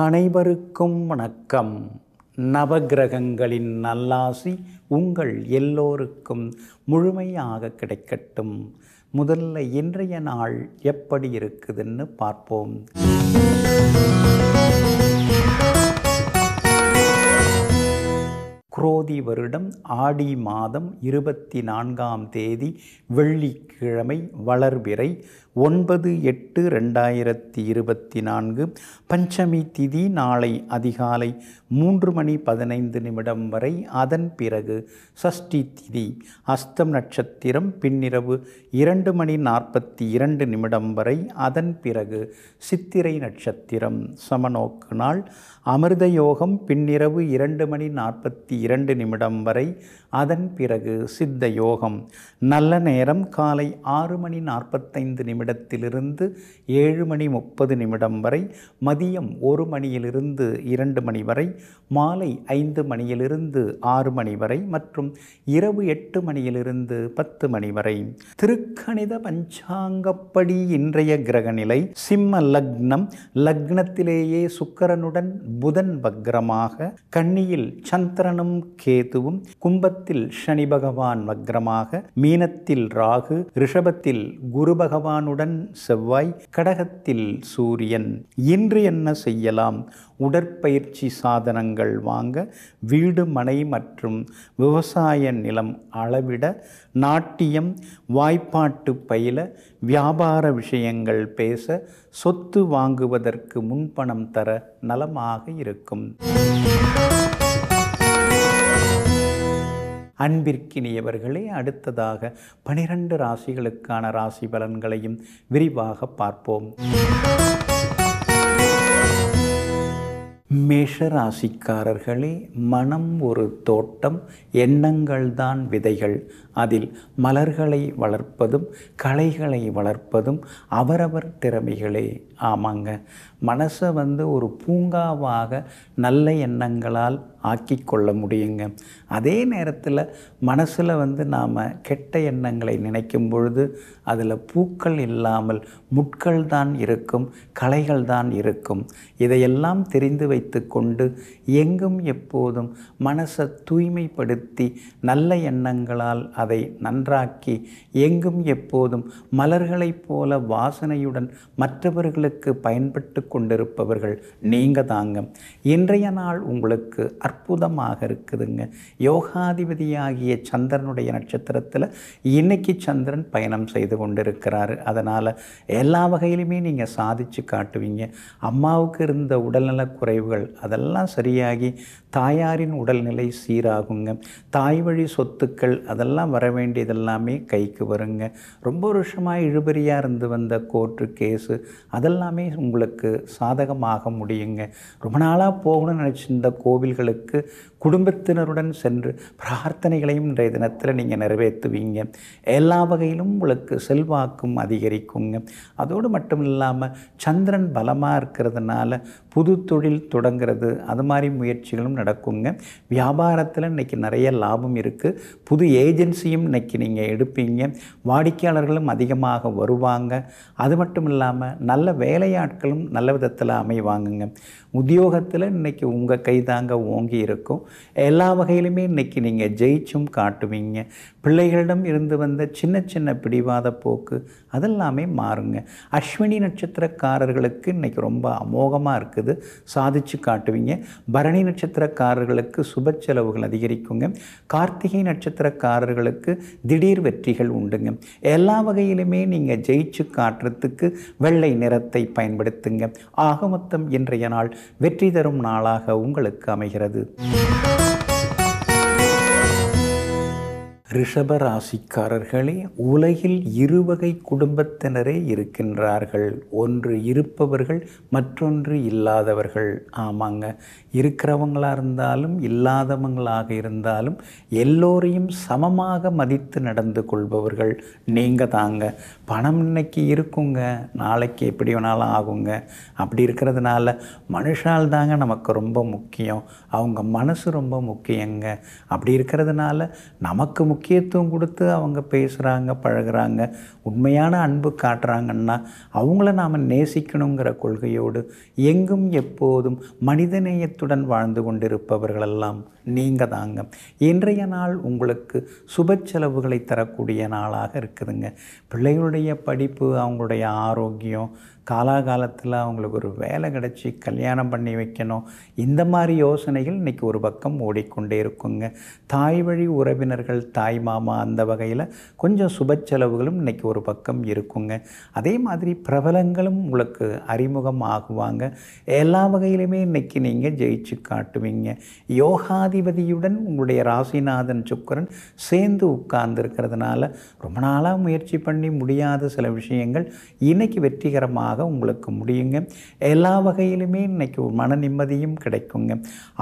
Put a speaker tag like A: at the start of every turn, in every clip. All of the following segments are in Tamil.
A: அனைவருக்கும் வணக்கம் நவகிரகங்களின் நல்லாசி உங்கள் எல்லோருக்கும் முழுமையாக கிடைக்கட்டும் முதல்ல இன்றைய நாள் எப்படி இருக்குதுன்னு பார்ப்போம் குரோதி வருடம் ஆடி மாதம் இருபத்தி நான்காம் தேதி வெள்ளிக்கிழமை வளர்பிறை ஒன்பது எட்டு ரெண்டாயிரத்தி இருபத்தி நான்கு பஞ்சமி திதி நாளை அதிகாலை மூன்று மணி பதினைந்து நிமிடம் வரை அதன் பிறகு சஷ்டி திதி அஸ்தம் நட்சத்திரம் பின்னிரவு இரண்டு மணி நாற்பத்தி இரண்டு நிமிடம் வரை அதன் பிறகு சித்திரை நட்சத்திரம் சமநோக்கு நாள் அமிர்த யோகம் பின்னிரவு இரண்டு மணி நாற்பத்தி இரண்டு நிமிடம் வரை அதன் பிறகு சித்த யோகம் நல்ல நேரம் காலை ஆறு மணி நாற்பத்தைந்து நிமிடத்திலிருந்து ஏழு மணி முப்பது நிமிடம் வரை மதியம் ஒரு மணியிலிருந்து இரண்டு மணி வரை மாலை ஐந்து மணியிலிருந்து ஆறு மணி வரை மற்றும் இரவு எட்டு மணியிலிருந்து பத்து மணி வரை திருக்கணித பஞ்சாங்கப்படி இன்றைய கிரகநிலை சிம்ம லக்னம் லக்னத்திலேயே சுக்கரனுடன் புதன் வக்ரமாக கண்ணியில் சந்திரனும் கேதுவும் கும்பத் கும்பத்தில் சனி பகவான் வக்ரமாக மீனத்தில் ராகு ரிஷபத்தில் குரு பகவானுடன் செவ்வாய் கடகத்தில் சூரியன் இன்று என்ன செய்யலாம் உடற்பயிற்சி சாதனங்கள் வாங்க வீடு மனை மற்றும் விவசாய நிலம் அளவிட நாட்டியம் வாய்ப்பாட்டு பயில வியாபார விஷயங்கள் பேச சொத்து வாங்குவதற்கு முன்பணம் தர நலமாக இருக்கும் அன்பிற்கினியவர்களே அடுத்ததாக பனிரெண்டு ராசிகளுக்கான ராசி பலன்களையும் விரிவாக பார்ப்போம் மேஷ ராசிக்காரர்களே மனம் ஒரு தோட்டம் எண்ணங்கள்தான் விதைகள் அதில் மலர்களை வளர்ப்பதும் கலைகளை வளர்ப்பதும் அவரவர் திறமைகளே ஆமாங்க மனசை வந்து ஒரு பூங்காவாக நல்ல எண்ணங்களால் ஆக்கி கொள்ள முடியுங்க அதே நேரத்தில் மனசில் வந்து நாம் கெட்ட எண்ணங்களை நினைக்கும் பொழுது அதில் பூக்கள் இல்லாமல் முட்கள் தான் இருக்கும் கலைகள் தான் இருக்கும் இதையெல்லாம் தெரிந்து வைத்து கொண்டு எங்கும் எப்போதும் மனசை தூய்மைப்படுத்தி நல்ல எண்ணங்களால் அதை நன்றாக்கி எங்கும் எப்போதும் மலர்களைப் போல வாசனையுடன் மற்றவர்களுக்கு பயன்பட்டு கொண்டிருப்பவர்கள் நீங்கள் தாங்க இன்றைய நாள் உங்களுக்கு அற்புதமாக இருக்குதுங்க யோகாதிபதியாகிய சந்திரனுடைய நட்சத்திரத்தில் இன்றைக்கி சந்திரன் பயணம் செய்து கொண்டிருக்கிறாரு அதனால் எல்லா வகையிலுமே நீங்கள் சாதித்து காட்டுவீங்க அம்மாவுக்கு இருந்த உடல்நலக் குறைவுகள் அதெல்லாம் சரியாகி தாயாரின் உடல்நிலை சீராகுங்க தாய் வழி சொத்துக்கள் அதெல்லாம் வர வேண்டியதெல்லாமே கைக்கு வருங்க ரொம்ப வருஷமாக இழுபறியாக இருந்து வந்த கோர்ட்டு கேஸு அதெல்லாமே உங்களுக்கு சாதகமாக முடியுங்க ரொம்ப நாளாக போகணும்னு நினச்சிருந்த கோவில்களுக்கு குடும்பத்தினருடன் சென்று பிரார்த்தனைகளையும் இன்றைய தினத்தில் நீங்கள் நிறைவேற்றுவீங்க எல்லா வகையிலும் உங்களுக்கு செல்வாக்கும் அதிகரிக்குங்க அதோடு மட்டும் இல்லாமல் சந்திரன் பலமாக இருக்கிறதுனால புது தொழில் தொடங்கிறது அது மாதிரி முயற்சிகளும் நடக்குங்க வியாபாரத்தில் இன்றைக்கி நிறைய லாபம் இருக்குது புது ஏஜென்சியும் இன்றைக்கி நீங்கள் எடுப்பீங்க வாடிக்கையாளர்களும் அதிகமாக வருவாங்க அது மட்டும் இல்லாமல் நல்ல வேலையாட்களும் நல்ல விதத்தில் அமைவாங்கங்க உத்தியோகத்தில் இன்றைக்கி உங்கள் கைதாங்க ஓங்கி இருக்கும் எல்லா வகையிலுமே இன்றைக்கி நீங்கள் ஜெயிச்சும் காட்டுவீங்க பிள்ளைகளிடம் இருந்து வந்த சின்ன சின்ன பிடிவாத போக்கு அதெல்லாமே மாறுங்க அஸ்வினி நட்சத்திரக்காரர்களுக்கு இன்றைக்கி ரொம்ப அமோகமாக இருக்குது சாதிச்சு காட்டுவீங்க பரணி நட்சத்திரக்காரர்களுக்கு சுப செலவுகள் அதிகரிக்குங்க கார்த்திகை நட்சத்திரக்காரர்களுக்கு திடீர் வெற்றிகள் உண்டுங்க எல்லா வகையிலுமே நீங்கள் ஜெயிச்சு காட்டுறதுக்கு வெள்ளை நிறத்தை பயன்படுத்துங்க ஆக மொத்தம் இன்றைய நாள் வெற்றி தரும் நாளாக உங்களுக்கு அமைகிறது ரிஷப ராசிக்காரர்களே உலகில் இருவகை குடும்பத்தினரே இருக்கின்றார்கள் ஒன்று இருப்பவர்கள் மற்றொன்று இல்லாதவர்கள் ஆமாங்க இருக்கிறவங்களாக இருந்தாலும் இல்லாதவங்களாக இருந்தாலும் எல்லோரையும் சமமாக மதித்து நடந்து கொள்பவர்கள் நீங்கள் தாங்க பணம் இன்னைக்கு இருக்குங்க நாளைக்கு எப்படி வேணாலும் ஆகுங்க அப்படி இருக்கிறதுனால மனுஷால் தாங்க நமக்கு ரொம்ப முக்கியம் அவங்க மனசு ரொம்ப முக்கியங்க அப்படி இருக்கிறதுனால நமக்கு முக்கியத்துவம் கொடுத்து அவங்க பேசுகிறாங்க பழகிறாங்க உண்மையான அன்பு காட்டுறாங்கன்னா அவங்கள நாம் நேசிக்கணுங்கிற கொள்கையோடு எங்கும் எப்போதும் மனிதநேயத்துடன் வாழ்ந்து கொண்டிருப்பவர்களெல்லாம் நீங்கள் தாங்க இன்றைய நாள் உங்களுக்கு சுப செலவுகளை தரக்கூடிய நாளாக இருக்குதுங்க பிள்ளைகளுடைய படிப்பு அவங்களுடைய ஆரோக்கியம் காலாகாலத்தில் அவங்களுக்கு ஒரு வேலை கிடச்சி கல்யாணம் பண்ணி வைக்கணும் இந்த மாதிரி யோசனைகள் இன்றைக்கி ஒரு பக்கம் ஓடிக்கொண்டே இருக்குங்க தாய் வழி உறவினர்கள் தாய் மாமா அந்த வகையில் கொஞ்சம் சுப செலவுகளும் இன்றைக்கி ஒரு பக்கம் இருக்குங்க அதே மாதிரி பிரபலங்களும் உங்களுக்கு அறிமுகம் ஆகுவாங்க எல்லா வகையிலுமே இன்றைக்கி நீங்கள் ஜெயிச்சு காட்டுவீங்க யோகாதிபதியுடன் உங்களுடைய ராசிநாதன் சுக்கரன் சேர்ந்து உட்கார்ந்துருக்கிறதுனால ரொம்ப நாளாக முயற்சி பண்ணி முடியாத சில விஷயங்கள் இன்றைக்கி வெற்றிகரமாக நிச்சயமாக உங்களுக்கு முடியுங்க எல்லா வகையிலுமே இன்றைக்கி மன நிம்மதியும் கிடைக்குங்க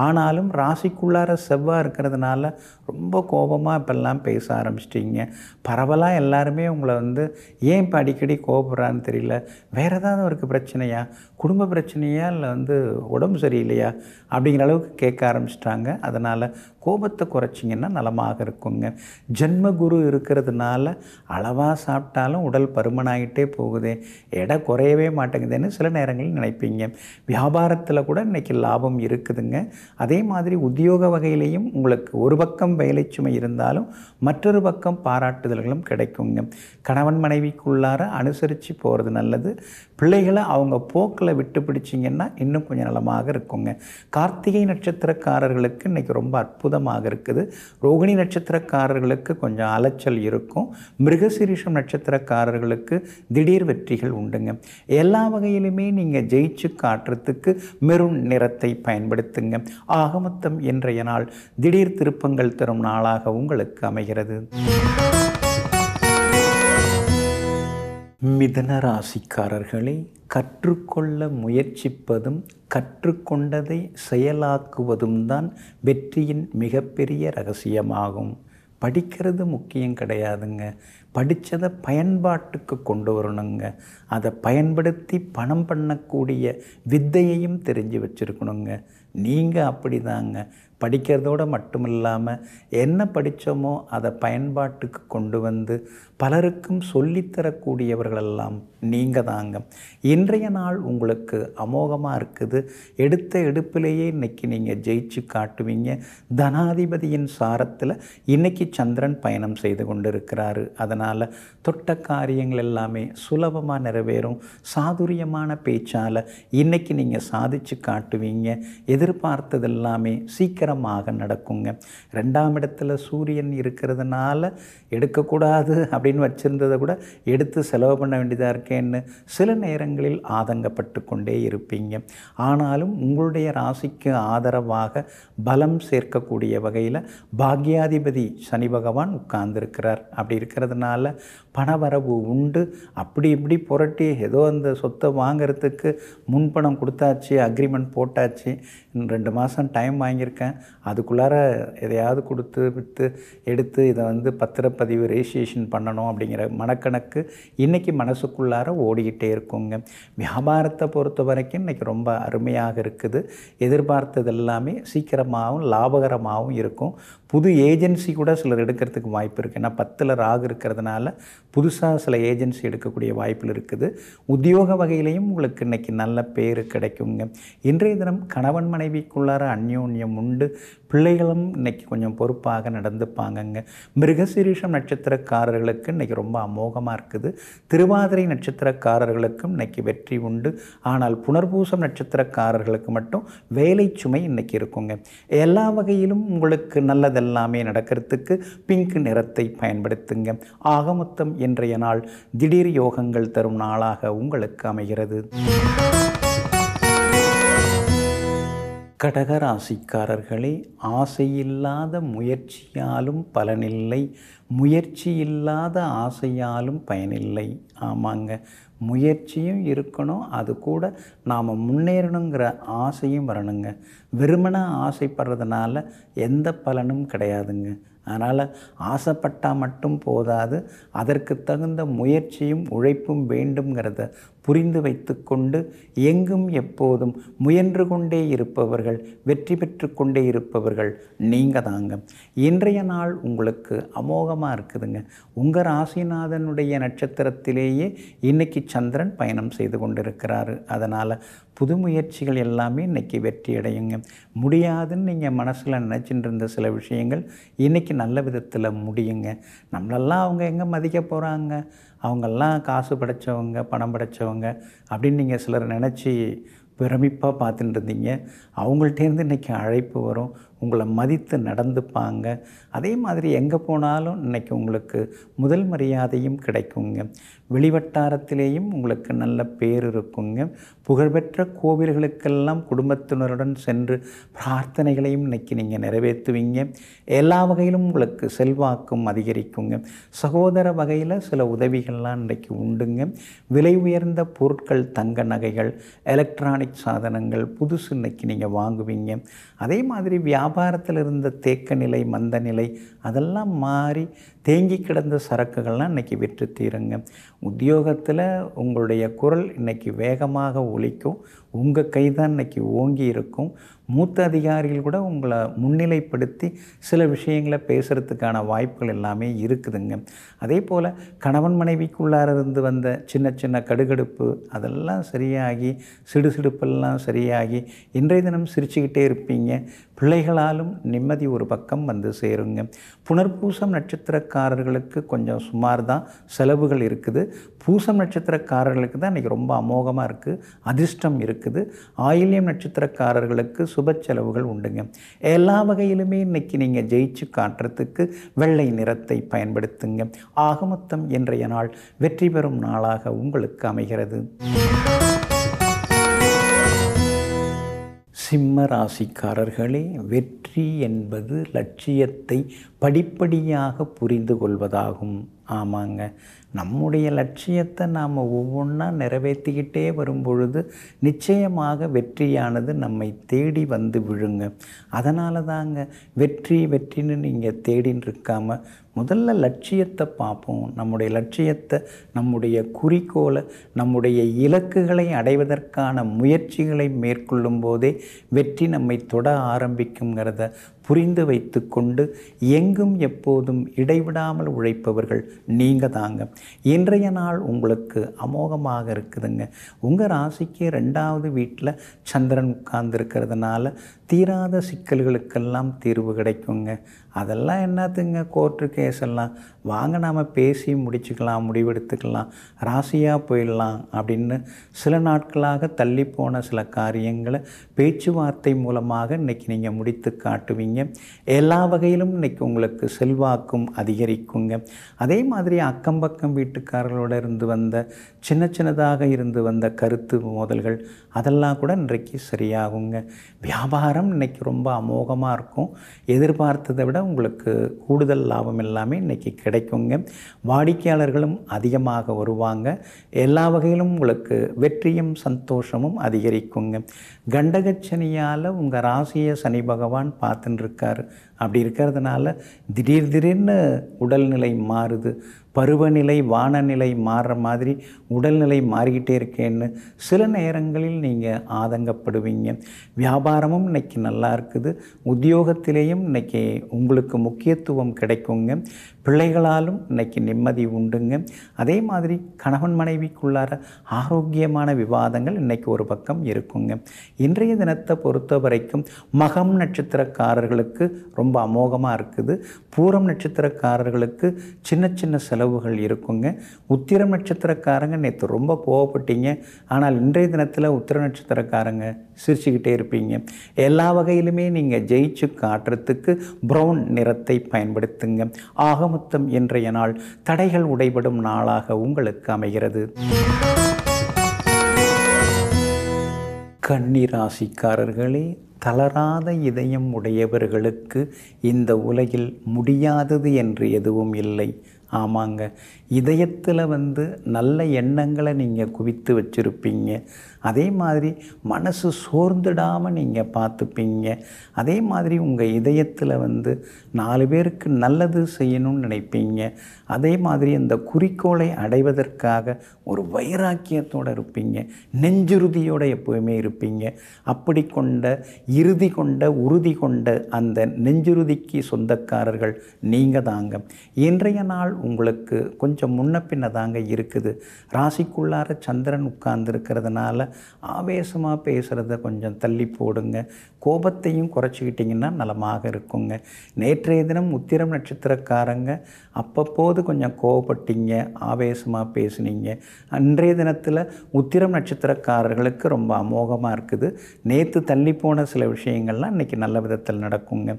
A: ஆனாலும் ராசிக்குள்ளார செவ்வாய் இருக்கிறதுனால ரொம்ப கோபமாக இப்போல்லாம் பேச ஆரம்பிச்சிட்டிங்க பரவலாக எல்லாருமே உங்களை வந்து ஏன் இப்போ அடிக்கடி கோபப்படுறான்னு தெரியல வேறு ஏதாவது அவருக்கு பிரச்சனையா குடும்ப பிரச்சனையா இல்லை வந்து உடம்பு சரியில்லையா அப்படிங்கிற அளவுக்கு கேட்க ஆரம்பிச்சிட்டாங்க அதனால் கோபத்தை குறைச்சிங்கன்னா நலமாக இருக்குங்க ஜென்மகுரு குரு இருக்கிறதுனால அளவாக சாப்பிட்டாலும் உடல் பருமனாகிட்டே போகுது எடை குறையவே மாட்டேங்குதுன்னு சில நேரங்களில் நினைப்பீங்க வியாபாரத்தில் கூட இன்றைக்கி லாபம் இருக்குதுங்க அதே மாதிரி உத்தியோக வகையிலையும் உங்களுக்கு ஒரு பக்கம் வேலை சுமை இருந்தாலும் மற்றொரு பக்கம் பாராட்டுதல்களும் கிடைக்குங்க கணவன் மனைவிக்குள்ளார அனுசரித்து போகிறது நல்லது பிள்ளைகளை அவங்க போக்கில் விட்டு பிடிச்சிங்கன்னா இன்னும் கொஞ்சம் நலமாக இருக்குங்க கார்த்திகை நட்சத்திரக்காரர்களுக்கு இன்றைக்கி ரொம்ப அற்புதமாக இருக்குது ரோகிணி நட்சத்திரக்காரர்களுக்கு கொஞ்சம் அலைச்சல் இருக்கும் மிருகசிரீஷம் நட்சத்திரக்காரர்களுக்கு திடீர் வெற்றிகள் உண்டுங்க எல்லா வகையிலுமே நீங்கள் ஜெயிச்சு காட்டுறதுக்கு மெருண் நிறத்தை பயன்படுத்துங்க ஆகமத்தம் இன்றைய நாள் திடீர் திருப்பங்கள் தரும் நாளாக உங்களுக்கு அமைகிறது மிதன ராசிக்காரர்களே கற்றுக்கொள்ள முயற்சிப்பதும் கற்றுக்கொண்டதை செயலாக்குவதும் தான் வெற்றியின் மிகப்பெரிய ரகசியமாகும் படிக்கிறது முக்கியம் கிடையாதுங்க படித்ததை பயன்பாட்டுக்கு கொண்டு வரணுங்க அதை பயன்படுத்தி பணம் பண்ணக்கூடிய வித்தையையும் தெரிஞ்சு வச்சுருக்கணுங்க நீங்கள் அப்படி தாங்க படிக்கிறதோடு மட்டும் இல்லாமல் என்ன படித்தோமோ அதை பயன்பாட்டுக்கு கொண்டு வந்து பலருக்கும் சொல்லித்தரக்கூடியவர்களெல்லாம் நீங்கள் தாங்க இன்றைய நாள் உங்களுக்கு அமோகமாக இருக்குது எடுத்த எடுப்பிலேயே இன்றைக்கி நீங்கள் ஜெயிச்சு காட்டுவீங்க தனாதிபதியின் சாரத்தில் இன்றைக்கி சந்திரன் பயணம் செய்து கொண்டிருக்கிறாரு அதனால் தொட்ட காரியங்கள் எல்லாமே சுலபமாக நிறைவேறும் சாதுரியமான பேச்சால் இன்றைக்கி நீங்கள் சாதிச்சு காட்டுவீங்க எதிர்பார்த்தது எல்லாமே சீக்கிரமாக நடக்குங்க ரெண்டாம் இடத்துல சூரியன் இருக்கிறதுனால எடுக்கக்கூடாது அப்படி அப்படின்னு வச்சுருந்ததை கூட எடுத்து செலவு பண்ண வேண்டியதாக இருக்கேன்னு சில நேரங்களில் ஆதங்கப்பட்டு கொண்டே இருப்பீங்க ஆனாலும் உங்களுடைய ராசிக்கு ஆதரவாக பலம் சேர்க்கக்கூடிய வகையில் பாக்யாதிபதி சனி பகவான் உட்கார்ந்துருக்கிறார் அப்படி இருக்கிறதுனால பணவரவு உண்டு அப்படி இப்படி புரட்டி ஏதோ அந்த சொத்தை வாங்கிறதுக்கு முன்பணம் கொடுத்தாச்சு அக்ரிமெண்ட் போட்டாச்சு ரெண்டு மாதம் டைம் வாங்கியிருக்கேன் அதுக்குள்ளார எதையாவது கொடுத்து விற்று எடுத்து இதை வந்து பத்திரப்பதிவு ரெஜிஸ்ட்ரேஷன் பண்ணணும் பண்ணணும் அப்படிங்கிற மனக்கணக்கு இன்றைக்கி மனசுக்குள்ளார ஓடிக்கிட்டே இருக்குங்க வியாபாரத்தை பொறுத்த வரைக்கும் இன்றைக்கி ரொம்ப அருமையாக இருக்குது எதிர்பார்த்தது எல்லாமே சீக்கிரமாகவும் லாபகரமாகவும் இருக்கும் புது ஏஜென்சி கூட சிலர் எடுக்கிறதுக்கு வாய்ப்பு இருக்குது ஏன்னா பத்தில் ராகு இருக்கிறதுனால புதுசாக சில ஏஜென்சி எடுக்கக்கூடிய வாய்ப்புகள் இருக்குது உத்தியோக வகையிலையும் உங்களுக்கு இன்றைக்கி நல்ல பேர் கிடைக்குங்க இன்றைய தினம் கணவன் மனைவிக்குள்ளார அந்யோன்யம் உண்டு பிள்ளைகளும் இன்றைக்கி கொஞ்சம் பொறுப்பாக நடந்துப்பாங்கங்க மிருகசிரீஷம் நட்சத்திரக்காரர்களுக்கு இன்றைக்கி ரொம்ப அமோகமாக இருக்குது திருவாதிரை நட்சத்திரக்காரர்களுக்கும் இன்றைக்கி வெற்றி உண்டு ஆனால் புனர்பூசம் நட்சத்திரக்காரர்களுக்கு மட்டும் வேலை சுமை இன்றைக்கி இருக்குங்க எல்லா வகையிலும் உங்களுக்கு நல்லது அதெல்லாமே நடக்கிறதுக்கு பிங்க் நிறத்தை பயன்படுத்துங்க ஆகமொத்தம் இன்றைய நாள் திடீர் யோகங்கள் தரும் நாளாக உங்களுக்கு அமைகிறது கடகராசிக்காரர்களே ஆசையில்லாத முயற்சியாலும் பலனில்லை முயற்சி இல்லாத ஆசையாலும் பயனில்லை ஆமாங்க முயற்சியும் இருக்கணும் அது கூட நாம் முன்னேறணுங்கிற ஆசையும் வரணுங்க வெறுமன ஆசைப்படுறதுனால எந்த பலனும் கிடையாதுங்க அதனால் ஆசைப்பட்டால் மட்டும் போதாது அதற்கு தகுந்த முயற்சியும் உழைப்பும் வேண்டுங்கிறத புரிந்து வைத்து கொண்டு எங்கும் எப்போதும் முயன்று கொண்டே இருப்பவர்கள் வெற்றி பெற்று கொண்டே இருப்பவர்கள் நீங்கள் தாங்க இன்றைய நாள் உங்களுக்கு அமோகமாக இருக்குதுங்க உங்கள் ராசிநாதனுடைய நட்சத்திரத்திலேயே இன்றைக்கி சந்திரன் பயணம் செய்து கொண்டிருக்கிறாரு அதனால் புது முயற்சிகள் எல்லாமே இன்றைக்கி வெற்றி அடையுங்க முடியாதுன்னு நீங்கள் மனசில் நினச்சிட்டு இருந்த சில விஷயங்கள் இன்றைக்கி நல்ல விதத்தில் முடியுங்க நம்மளெல்லாம் அவங்க எங்கே மதிக்க போகிறாங்க அவங்கெல்லாம் காசு படைத்தவங்க பணம் படைத்தவங்க அப்படின்னு நீங்கள் சிலர் நினச்சி பிரமிப்பாக பார்த்துட்டு இருந்தீங்க அவங்கள்ட்டேருந்து இன்றைக்கி அழைப்பு வரும் உங்களை மதித்து நடந்துப்பாங்க அதே மாதிரி எங்கே போனாலும் இன்றைக்கி உங்களுக்கு முதல் மரியாதையும் கிடைக்குங்க வெளிவட்டாரத்திலேயும் உங்களுக்கு நல்ல பேர் இருக்குங்க புகழ்பெற்ற கோவில்களுக்கெல்லாம் குடும்பத்தினருடன் சென்று பிரார்த்தனைகளையும் இன்றைக்கி நீங்கள் நிறைவேற்றுவீங்க எல்லா வகையிலும் உங்களுக்கு செல்வாக்கும் அதிகரிக்குங்க சகோதர வகையில் சில உதவிகள்லாம் இன்றைக்கு உண்டுங்க விலை உயர்ந்த பொருட்கள் தங்க நகைகள் எலக்ட்ரானிக் சாதனங்கள் புதுசு இன்றைக்கி நீங்கள் வாங்குவீங்க அதே மாதிரி வியா வியாபாரத்தில் இருந்த தேக்க நிலை மந்த நிலை அதெல்லாம் மாறி தேங்கி கிடந்த சரக்குகள்லாம் இன்னைக்கு விற்று தீருங்க உத்தியோகத்தில் உங்களுடைய குரல் இன்றைக்கி வேகமாக ஒழிக்கும் உங்கள் கை தான் இன்னைக்கு ஓங்கி இருக்கும் மூத்த அதிகாரிகள் கூட உங்களை முன்னிலைப்படுத்தி சில விஷயங்களை பேசுகிறதுக்கான வாய்ப்புகள் எல்லாமே இருக்குதுங்க அதே போல் கணவன் மனைவிக்குள்ளார இருந்து வந்த சின்ன சின்ன கடுகடுப்பு அதெல்லாம் சரியாகி சிடுசிடுப்பெல்லாம் சரியாகி இன்றைய தினம் சிரிச்சுக்கிட்டே இருப்பீங்க பிள்ளைகளாலும் நிம்மதி ஒரு பக்கம் வந்து சேருங்க புனர்பூசம் நட்சத்திரக்கார நட்சத்திரக்காரர்களுக்கு கொஞ்சம் சுமார் தான் செலவுகள் இருக்குது பூசம் நட்சத்திரக்காரர்களுக்கு தான் இன்றைக்கி ரொம்ப அமோகமாக இருக்குது அதிர்ஷ்டம் இருக்குது ஆயில்யம் நட்சத்திரக்காரர்களுக்கு சுப செலவுகள் உண்டுங்க எல்லா வகையிலுமே இன்றைக்கி நீங்கள் ஜெயிச்சு காட்டுறதுக்கு வெள்ளை நிறத்தை பயன்படுத்துங்க ஆகமொத்தம் இன்றைய நாள் வெற்றி பெறும் நாளாக உங்களுக்கு அமைகிறது சிம்ம ராசிக்காரர்களே வெற்றி என்பது லட்சியத்தை படிப்படியாக புரிந்து கொள்வதாகும் ஆமாங்க நம்முடைய லட்சியத்தை நாம் ஒவ்வொன்றா நிறைவேற்றிக்கிட்டே வரும்பொழுது நிச்சயமாக வெற்றியானது நம்மை தேடி வந்து விழுங்க அதனால தாங்க வெற்றி வெற்றின்னு நீங்கள் தேடின்னு இருக்காமல் முதல்ல லட்சியத்தை பார்ப்போம் நம்முடைய லட்சியத்தை நம்முடைய குறிக்கோளை நம்முடைய இலக்குகளை அடைவதற்கான முயற்சிகளை மேற்கொள்ளும் போதே வெற்றி நம்மை தொட ஆரம்பிக்குங்கிறத புரிந்து வைத்து கொண்டு எங்கும் எப்போதும் இடைவிடாமல் உழைப்பவர்கள் நீங்கள் தாங்க இன்றைய நாள் உங்களுக்கு அமோகமாக இருக்குதுங்க உங்கள் ராசிக்கு ரெண்டாவது வீட்டில் சந்திரன் உட்கார்ந்து இருக்கிறதுனால தீராத சிக்கல்களுக்கெல்லாம் தீர்வு கிடைக்குங்க அதெல்லாம் என்னத்துங்க கோர்ட்டு கேஸ் எல்லாம் வாங்க நாம் பேசி முடிச்சுக்கலாம் முடிவெடுத்துக்கலாம் ராசியாக போயிடலாம் அப்படின்னு சில நாட்களாக தள்ளி போன சில காரியங்களை பேச்சுவார்த்தை மூலமாக இன்றைக்கி நீங்கள் முடித்து காட்டுவீங்க எல்லா வகையிலும் இன்றைக்கி உங்களுக்கு செல்வாக்கும் அதிகரிக்குங்க அதே மாதிரி அக்கம் பக்கம் வீட்டுக்காரர்களோடு இருந்து வந்த சின்ன சின்னதாக இருந்து வந்த கருத்து மோதல்கள் அதெல்லாம் கூட இன்றைக்கு சரியாகுங்க வியாபாரம் இன்றைக்கி ரொம்ப அமோகமாக இருக்கும் எதிர்பார்த்ததை விட உங்களுக்கு கூடுதல் லாபம் எல்லாமே இன்றைக்கி கிடைக்குங்க வாடிக்கையாளர்களும் அதிகமாக வருவாங்க எல்லா வகையிலும் உங்களுக்கு வெற்றியும் சந்தோஷமும் அதிகரிக்குங்க கண்டகச்சனியால் உங்கள் ராசியை சனி பகவான் இருக்கார் அப்படி இருக்கிறதுனால திடீர் திடீர்னு உடல்நிலை மாறுது பருவநிலை வானநிலை மாறுற மாதிரி உடல்நிலை மாறிக்கிட்டே இருக்கேன்னு சில நேரங்களில் நீங்கள் ஆதங்கப்படுவீங்க வியாபாரமும் இன்னைக்கு நல்லா இருக்குது உத்தியோகத்திலேயும் இன்றைக்கி உங்களுக்கு முக்கியத்துவம் கிடைக்குங்க பிள்ளைகளாலும் இன்றைக்கி நிம்மதி உண்டுங்க அதே மாதிரி கணவன் மனைவிக்குள்ளார ஆரோக்கியமான விவாதங்கள் இன்றைக்கி ஒரு பக்கம் இருக்குங்க இன்றைய தினத்தை பொறுத்த வரைக்கும் மகம் நட்சத்திரக்காரர்களுக்கு ரொம்ப அமோகமாக இருக்குது பூரம் நட்சத்திரக்காரர்களுக்கு சின்ன சின்ன செலவுகள் இருக்குங்க உத்திரம் நட்சத்திரக்காரங்க நேற்று ரொம்ப கோவப்பட்டீங்க ஆனால் இன்றைய தினத்தில் உத்திர நட்சத்திரக்காரங்க சிரிச்சுக்கிட்டே இருப்பீங்க எல்லா வகையிலுமே நீங்கள் ஜெயிச்சு காட்டுறதுக்கு ப்ரௌன் நிறத்தை பயன்படுத்துங்க ஆகம முகூர்த்தம் இன்றைய நாள் தடைகள் உடைபடும் நாளாக உங்களுக்கு அமைகிறது கன்னிராசிக்காரர்களே தளராத இதயம் உடையவர்களுக்கு இந்த உலகில் முடியாதது என்று எதுவும் இல்லை ஆமாங்க இதயத்தில் வந்து நல்ல எண்ணங்களை நீங்கள் குவித்து வச்சுருப்பீங்க அதே மாதிரி மனசு சோர்ந்துடாமல் நீங்கள் பார்த்துப்பீங்க அதே மாதிரி உங்கள் இதயத்தில் வந்து நாலு பேருக்கு நல்லது செய்யணும்னு நினைப்பீங்க அதே மாதிரி அந்த குறிக்கோளை அடைவதற்காக ஒரு வைராக்கியத்தோடு இருப்பீங்க நெஞ்சுறுதியோடு எப்போவுமே இருப்பீங்க அப்படி கொண்ட இறுதி கொண்ட உறுதி கொண்ட அந்த நெஞ்சுறுதிக்கு சொந்தக்காரர்கள் நீங்கள் தாங்க இன்றைய நாள் உங்களுக்கு கொஞ்சம் முன்ன பின்ன தாங்க இருக்குது ராசிக்குள்ளார சந்திரன் உட்கார்ந்துருக்கிறதுனால ஆவேசமாக பேசுகிறத கொஞ்சம் தள்ளி போடுங்க கோபத்தையும் குறைச்சிக்கிட்டிங்கன்னா நலமாக இருக்குங்க நேற்றைய தினம் உத்திரம் நட்சத்திரக்காரங்க அப்பப்போது கொஞ்சம் கோபப்பட்டீங்க ஆவேசமாக பேசுனீங்க அன்றைய தினத்தில் உத்திரம் நட்சத்திரக்காரர்களுக்கு ரொம்ப அமோகமாக இருக்குது நேற்று தள்ளி போன சில விஷயங்கள்லாம் இன்றைக்கி நல்ல விதத்தில் நடக்குங்க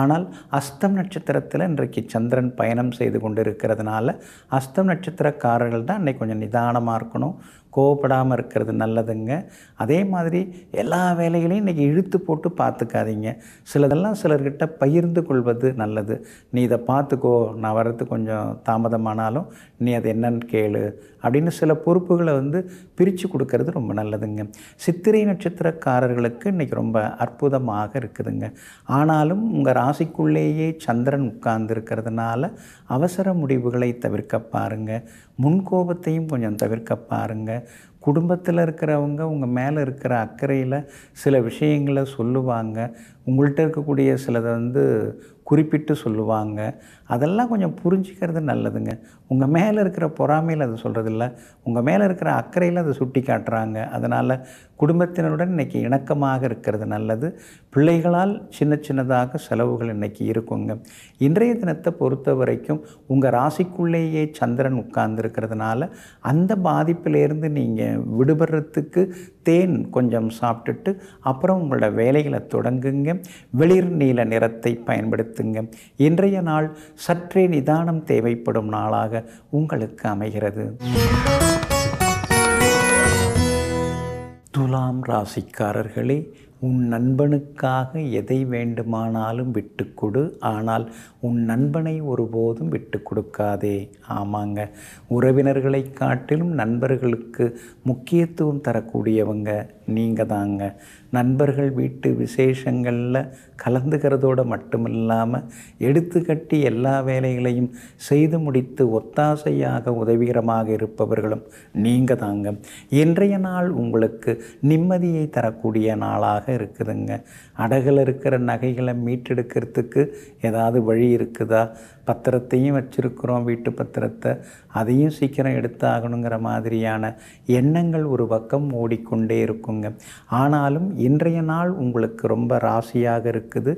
A: ஆனால் அஸ்தம் நட்சத்திரத்தில் இன்றைக்கு சந்திரன் பயணம் செய்து கொண்டு இருக்கிறதுனால அஸ்தம் நட்சத்திரக்காரர்கள் தான் இன்றைக்கி கொஞ்சம் நிதானமாக இருக்கணும் கோவப்படாமல் இருக்கிறது நல்லதுங்க அதே மாதிரி எல்லா வேலைகளையும் இன்றைக்கி இழுத்து போட்டு பார்த்துக்காதீங்க சிலதெல்லாம் சிலர்கிட்ட பகிர்ந்து கொள்வது நல்லது நீ இதை பார்த்துக்கோ நான் வர்றது கொஞ்சம் தாமதமானாலும் நீ அது என்னன்னு கேளு அப்படின்னு சில பொறுப்புகளை வந்து பிரித்து கொடுக்கறது ரொம்ப நல்லதுங்க சித்திரை நட்சத்திரக்காரர்களுக்கு இன்றைக்கி ரொம்ப அற்புதமாக இருக்குதுங்க ஆனாலும் உங்கள் ராசிக்குள்ளேயே சந்திரன் உட்கார்ந்து இருக்கிறதுனால அவசர முடிவுகளை தவிர்க்க பாருங்கள் முன்கோபத்தையும் கொஞ்சம் தவிர்க்க பாருங்கள் குடும்பத்தில் இருக்கிறவங்க உங்கள் மேலே இருக்கிற அக்கறையில் சில விஷயங்களை சொல்லுவாங்க உங்கள்கிட்ட இருக்கக்கூடிய சிலதை வந்து குறிப்பிட்டு சொல்லுவாங்க அதெல்லாம் கொஞ்சம் புரிஞ்சுக்கிறது நல்லதுங்க உங்கள் மேலே இருக்கிற பொறாமையில் அதை இல்லை உங்கள் மேலே இருக்கிற அக்கறையில் அதை சுட்டி காட்டுறாங்க அதனால் குடும்பத்தினருடன் இன்றைக்கி இணக்கமாக இருக்கிறது நல்லது பிள்ளைகளால் சின்ன சின்னதாக செலவுகள் இன்றைக்கி இருக்குங்க இன்றைய தினத்தை பொறுத்த வரைக்கும் உங்கள் ராசிக்குள்ளேயே சந்திரன் உட்கார்ந்துருக்கிறதுனால அந்த பாதிப்பிலேருந்து நீங்கள் விடுபடுறதுக்கு தேன் கொஞ்சம் சாப்பிட்டுட்டு அப்புறம் உங்களோட வேலைகளை தொடங்குங்க வெளிர் நீல நிறத்தை பயன்படுத்துங்க இன்றைய நாள் சற்றே நிதானம் தேவைப்படும் நாளாக உங்களுக்கு அமைகிறது துலாம் ராசிக்காரர்களே உன் நண்பனுக்காக எதை வேண்டுமானாலும் விட்டு கொடு ஆனால் உன் நண்பனை ஒருபோதும் விட்டு கொடுக்காதே ஆமாங்க உறவினர்களை காட்டிலும் நண்பர்களுக்கு முக்கியத்துவம் தரக்கூடியவங்க நீங்கள் தாங்க நண்பர்கள் வீட்டு விசேஷங்களில் கலந்துக்கிறதோடு மட்டும் இல்லாமல் எல்லா வேலைகளையும் செய்து முடித்து ஒத்தாசையாக உதவிகரமாக இருப்பவர்களும் நீங்கள் தாங்க இன்றைய நாள் உங்களுக்கு நிம்மதியை தரக்கூடிய நாளாக அழகாக இருக்குதுங்க அடகில் இருக்கிற நகைகளை மீட்டெடுக்கிறதுக்கு ஏதாவது வழி இருக்குதா பத்திரத்தையும் வச்சுருக்குறோம் வீட்டு பத்திரத்தை அதையும் சீக்கிரம் எடுத்தாகணுங்கிற மாதிரியான எண்ணங்கள் ஒரு பக்கம் ஓடிக்கொண்டே இருக்குங்க ஆனாலும் இன்றைய நாள் உங்களுக்கு ரொம்ப ராசியாக இருக்குது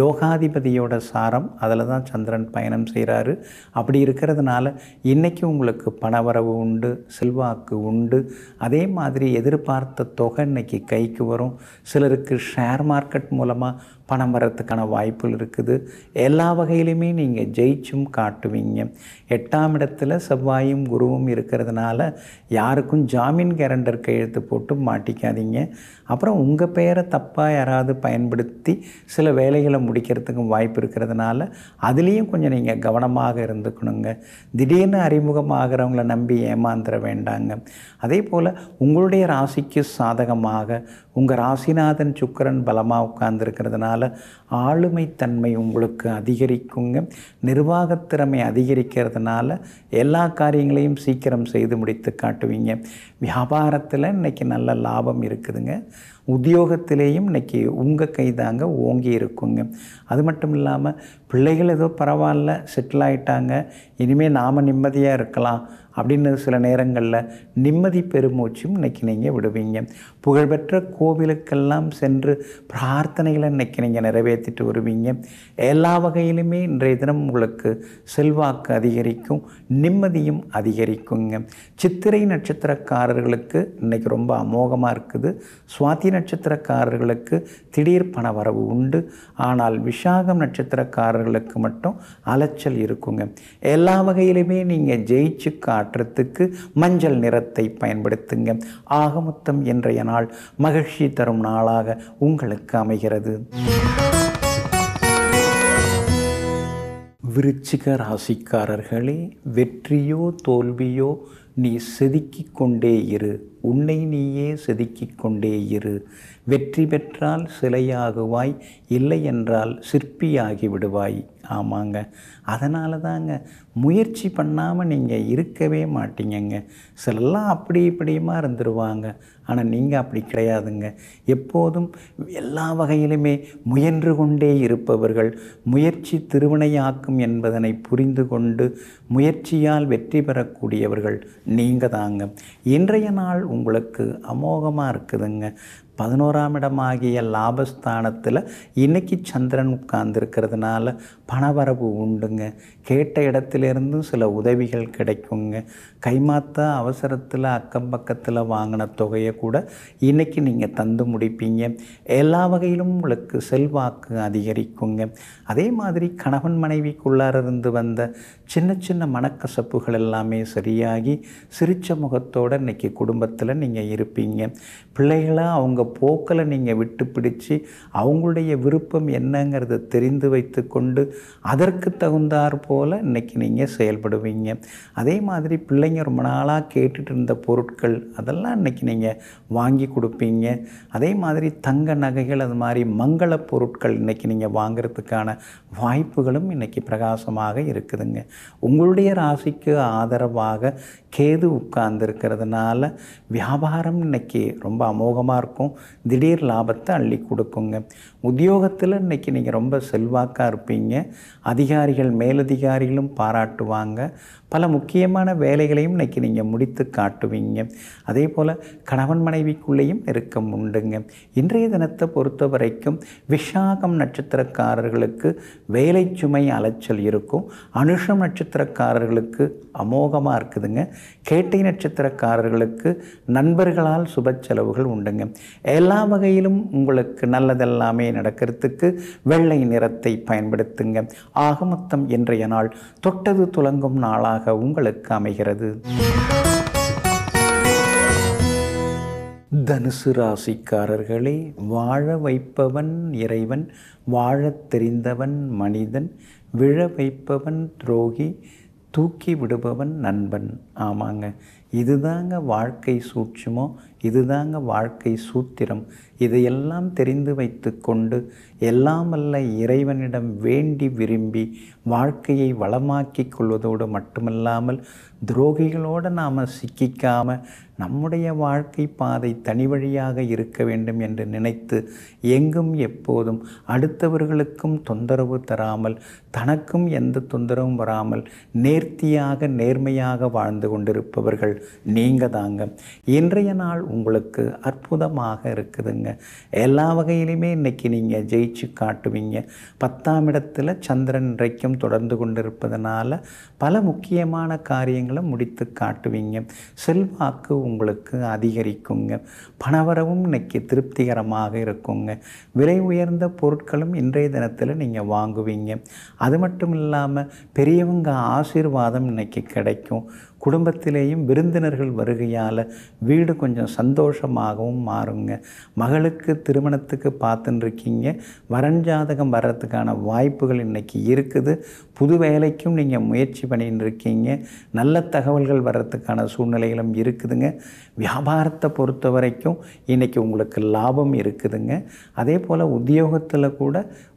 A: யோகாதிபதியோட சாரம் அதில் தான் சந்திரன் பயணம் செய்கிறாரு அப்படி இருக்கிறதுனால இன்றைக்கி உங்களுக்கு பணவரவு உண்டு செல்வாக்கு உண்டு அதே மாதிரி எதிர்பார்த்த தொகை இன்றைக்கி கைக்கு வரும் சில சிலருக்கு ஷேர் மார்க்கெட் மூலமாக பணம் வரத்துக்கான வாய்ப்புகள் இருக்குது எல்லா வகையிலுமே நீங்கள் ஜெயிச்சும் காட்டுவீங்க எட்டாம் இடத்துல செவ்வாயும் குருவும் இருக்கிறதுனால யாருக்கும் ஜாமீன் கேரண்டர் கையெழுத்து போட்டு மாட்டிக்காதீங்க அப்புறம் உங்கள் பெயரை தப்பாக யாராவது பயன்படுத்தி சில வேலைகளை முடிக்கிறதுக்கும் வாய்ப்பு இருக்கிறதுனால அதுலேயும் கொஞ்சம் நீங்கள் கவனமாக இருந்துக்கணுங்க திடீர்னு அறிமுகமாகிறவங்கள நம்பி ஏமாந்துட வேண்டாங்க அதே போல் உங்களுடைய ராசிக்கு சாதகமாக உங்கள் ராசிநாதன் சுக்கரன் பலமாக உட்கார்ந்துருக்கிறதுனால அதனால் ஆளுமைத்தன்மை உங்களுக்கு அதிகரிக்குங்க நிர்வாகத்திறமை அதிகரிக்கிறதுனால எல்லா காரியங்களையும் சீக்கிரம் செய்து முடித்து காட்டுவீங்க வியாபாரத்தில் இன்றைக்கி நல்ல லாபம் இருக்குதுங்க உத்தியோகத்திலேயும் இன்றைக்கி உங்கள் கைதாங்க ஓங்கி இருக்குங்க அது மட்டும் இல்லாமல் பிள்ளைகள் ஏதோ பரவாயில்ல செட்டில் ஆகிட்டாங்க இனிமேல் நாம் நிம்மதியாக இருக்கலாம் அப்படின்னு சில நேரங்களில் நிம்மதி பெருமூச்சும் இன்றைக்கி நீங்கள் விடுவீங்க புகழ்பெற்ற கோவிலுக்கெல்லாம் சென்று பிரார்த்தனைகளை இன்றைக்கி நீங்கள் நிறைவேற்றிட்டு வருவீங்க எல்லா வகையிலுமே இன்றைய தினம் உங்களுக்கு செல்வாக்கு அதிகரிக்கும் நிம்மதியும் அதிகரிக்குங்க சித்திரை நட்சத்திரக்காரர்களுக்கு இன்றைக்கி ரொம்ப அமோகமாக இருக்குது சுவாதி நட்சத்திரக்காரர்களுக்கு திடீர் பண வரவு உண்டு ஆனால் விஷாகம் நட்சத்திரக்காரர்களுக்கு மட்டும் அலைச்சல் இருக்குங்க எல்லா வகையிலுமே நீங்கள் ஜெயிச்சு நாற்றத்துக்கு மஞ்சள் நிறத்தை பயன்படுத்துங்க ஆகமொத்தம் இன்றைய நாள் மகிழ்ச்சி தரும் நாளாக உங்களுக்கு அமைகிறது விருச்சிக ராசிக்காரர்களே வெற்றியோ தோல்வியோ நீ செதுக்கி கொண்டே இரு உன்னை நீயே செதுக்கிக் கொண்டே இரு வெற்றி பெற்றால் சிலையாகுவாய் இல்லை என்றால் சிற்பியாகி விடுவாய் ஆமாங்க அதனால தாங்க முயற்சி பண்ணாமல் நீங்கள் இருக்கவே மாட்டீங்கங்க சிலெல்லாம் அப்படி இப்படியுமா இருந்துருவாங்க ஆனால் நீங்கள் அப்படி கிடையாதுங்க எப்போதும் எல்லா வகையிலுமே முயன்று கொண்டே இருப்பவர்கள் முயற்சி திருவினையாக்கும் என்பதனை புரிந்து கொண்டு முயற்சியால் வெற்றி பெறக்கூடியவர்கள் நீங்கள் தாங்க இன்றைய நாள் உங்களுக்கு அமோகமாக இருக்குதுங்க பதினோராம் இடம் ஆகிய லாபஸ்தானத்தில் இன்றைக்கி சந்திரன் உட்கார்ந்துருக்கிறதுனால பணவரவு உண்டுங்க கேட்ட இடத்துலேருந்தும் சில உதவிகள் கிடைக்குங்க கைமாற்ற அவசரத்தில் அக்கம் பக்கத்தில் வாங்கின தொகையை கூட இன்றைக்கி நீங்கள் தந்து முடிப்பீங்க எல்லா வகையிலும் உங்களுக்கு செல்வாக்கு அதிகரிக்குங்க அதே மாதிரி கணவன் மனைவிக்குள்ளார இருந்து வந்த சின்ன சின்ன மனக்கசப்புகள் எல்லாமே சரியாகி சிரிச்ச முகத்தோடு இன்றைக்கி குடும்பத்தில் நீங்கள் இருப்பீங்க பிள்ளைகளாக அவங்க போக்கில் நீங்கள் விட்டு பிடிச்சு அவங்களுடைய விருப்பம் என்னங்கிறத தெரிந்து வைத்து கொண்டு அதற்கு தகுந்தாற் போல் இன்றைக்கி நீங்கள் செயல்படுவீங்க அதே மாதிரி பிள்ளைங்க ரொம்ப நாளாக கேட்டுட்டு இருந்த பொருட்கள் அதெல்லாம் இன்றைக்கி நீங்கள் வாங்கி கொடுப்பீங்க அதே மாதிரி தங்க நகைகள் அது மாதிரி மங்கள பொருட்கள் இன்றைக்கி நீங்கள் வாங்கிறதுக்கான வாய்ப்புகளும் இன்றைக்கி பிரகாசமாக இருக்குதுங்க உங்களுடைய ராசிக்கு ஆதரவாக கேது உட்கார்ந்துருக்கிறதுனால வியாபாரம் இன்றைக்கி ரொம்ப அமோகமாக இருக்கும் திடீர் லாபத்தை அள்ளி கொடுக்குங்க உத்தியோகத்தில் இன்றைக்கி நீங்கள் ரொம்ப செல்வாக்காக இருப்பீங்க அதிகாரிகள் மேலதிகாரிகளும் பாராட்டுவாங்க பல முக்கியமான வேலைகளையும் இன்றைக்கி நீங்கள் முடித்து காட்டுவீங்க அதே போல் கணவன் மனைவிக்குள்ளேயும் நெருக்கம் உண்டுங்க இன்றைய தினத்தை பொறுத்த வரைக்கும் விஷாகம் நட்சத்திரக்காரர்களுக்கு வேலை சுமை அலைச்சல் இருக்கும் அனுஷம் நட்சத்திரக்காரர்களுக்கு அமோகமாக இருக்குதுங்க கேட்டை நட்சத்திரக்காரர்களுக்கு நண்பர்களால் சுப செலவுகள் உண்டுங்க எல்லா வகையிலும் உங்களுக்கு நல்லதெல்லாமே நடக்கிறதுக்கு வெள்ளை நிறத்தை பயன்படுத்துங்க ஆகமொத்தம் இன்றைய நாள் தொட்டது துலங்கும் நாளாக உங்களுக்கு அமைகிறது தனுசு ராசிக்காரர்களே வாழ வைப்பவன் இறைவன் வாழத் தெரிந்தவன் மனிதன் விழ வைப்பவன் துரோகி தூக்கி விடுபவன் நண்பன் ஆமாங்க இதுதாங்க வாழ்க்கை சூட்சமோ இதுதாங்க வாழ்க்கை சூத்திரம் இதையெல்லாம் தெரிந்து வைத்து கொண்டு எல்லாமல்ல இறைவனிடம் வேண்டி விரும்பி வாழ்க்கையை வளமாக்கி கொள்வதோடு மட்டுமல்லாமல் துரோகிகளோடு நாம் சிக்கிக்காமல் நம்முடைய வாழ்க்கை பாதை தனி வழியாக இருக்க வேண்டும் என்று நினைத்து எங்கும் எப்போதும் அடுத்தவர்களுக்கும் தொந்தரவு தராமல் தனக்கும் எந்த தொந்தரவும் வராமல் நேர்த்தியாக நேர்மையாக வாழ்ந்து கொண்டிருப்பவர்கள் நீங்கள் தாங்க இன்றைய நாள் உங்களுக்கு அற்புதமாக இருக்குதுங்க எல்லா வகையிலையுமே இன்றைக்கி நீங்கள் ஜெயிச்சு காட்டுவீங்க பத்தாம் இடத்துல சந்திரன் இன்றைக்கும் தொடர்ந்து கொண்டிருப்பதனால பல முக்கியமான காரியங்களும் முடித்து காட்டுவீங்க செல்வாக்கு உங்களுக்கு அதிகரிக்குங்க பணவரவும் இன்றைக்கி திருப்திகரமாக இருக்குங்க விலை உயர்ந்த பொருட்களும் இன்றைய தினத்தில் நீங்கள் வாங்குவீங்க அது மட்டும் இல்லாமல் பெரியவங்க ஆசீர்வாதம் இன்றைக்கி கிடைக்கும் குடும்பத்திலேயும் விருந்தினர்கள் வருகையால் வீடு கொஞ்சம் சந்தோஷமாகவும் மாறுங்க மகளுக்கு திருமணத்துக்கு பார்த்துட்டுருக்கீங்க வரஞ்சாதகம் வர்றதுக்கான வாய்ப்புகள் இன்றைக்கி இருக்குது புது வேலைக்கும் நீங்கள் முயற்சி பண்ணின்னு இருக்கீங்க நல்ல தகவல்கள் வர்றதுக்கான சூழ்நிலைகளும் இருக்குதுங்க வியாபாரத்தை பொறுத்த வரைக்கும் இன்றைக்கி உங்களுக்கு லாபம் இருக்குதுங்க அதே போல் உத்தியோகத்தில் கூட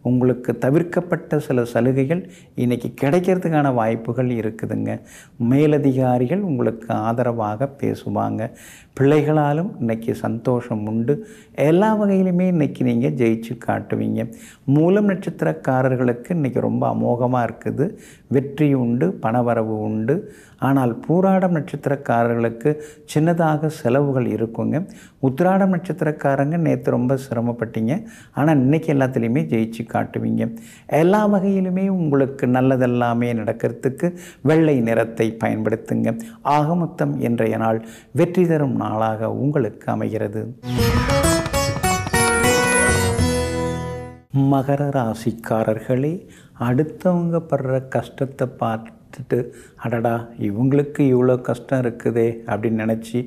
A: உங்களுக்கு தவிர்க்கப்பட்ட சில சலுகைகள் இன்றைக்கி கிடைக்கிறதுக்கான வாய்ப்புகள் இருக்குதுங்க மேலதிகார அதிகாரிகள் உங்களுக்கு ஆதரவாக பேசுவாங்க பிள்ளைகளாலும் இன்றைக்கி சந்தோஷம் உண்டு எல்லா வகையிலுமே இன்றைக்கி நீங்கள் ஜெயிச்சு காட்டுவீங்க மூலம் நட்சத்திரக்காரர்களுக்கு இன்றைக்கி ரொம்ப அமோகமாக இருக்குது வெற்றி உண்டு பணவரவு உண்டு ஆனால் பூராடம் நட்சத்திரக்காரர்களுக்கு சின்னதாக செலவுகள் இருக்குங்க உத்திராடம் நட்சத்திரக்காரங்க நேற்று ரொம்ப சிரமப்பட்டீங்க ஆனால் இன்றைக்கி எல்லாத்துலேயுமே ஜெயிச்சு காட்டுவீங்க எல்லா வகையிலுமே உங்களுக்கு நல்லதெல்லாமே நடக்கிறதுக்கு வெள்ளை நிறத்தை பயன்படுத்துங்க ஆகமொத்தம் இன்றைய நாள் வெற்றி தரும் நாளாக உங்களுக்கு அமைகிறது மகர ராசிக்காரர்களே அடுத்தவங்க படுற கஷ்டத்தை பார்த்துட்டு அடடா இவங்களுக்கு இவ்வளோ கஷ்டம் இருக்குதே அப்படின்னு நினச்சி